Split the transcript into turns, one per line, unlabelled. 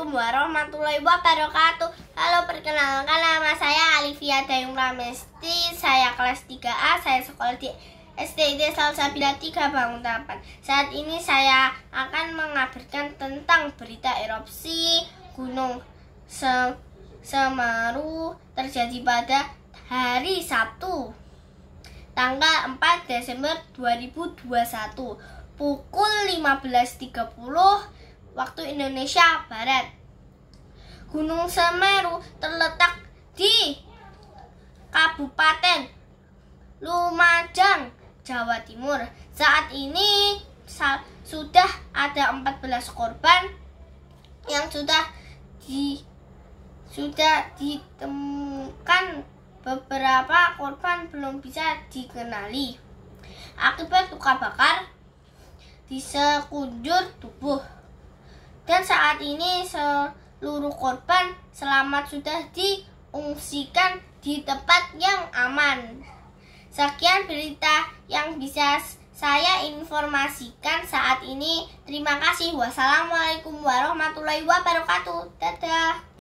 Assalamualaikum warahmatullahi wabarakatuh Halo perkenalkan nama saya Alivia Dayung Ramesti Saya kelas 3A, saya sekolah di STD Salsabila 3 Banguntapan Saat ini saya akan mengabarkan tentang berita erupsi Gunung Se Semeru terjadi pada hari Sabtu tanggal 4 Desember 2021 pukul 15.30 waktu Indonesia Barat. Gunung Semeru terletak di Kabupaten Lumajang, Jawa Timur. Saat ini sudah ada 14 korban yang sudah di sudah ditemukan beberapa korban belum bisa dikenali akibat luka bakar di sekujur tubuh ini seluruh korban selamat sudah diungsikan di tempat yang aman. Sekian berita yang bisa saya informasikan saat ini. Terima kasih. Wassalamualaikum warahmatullahi wabarakatuh. Dadah.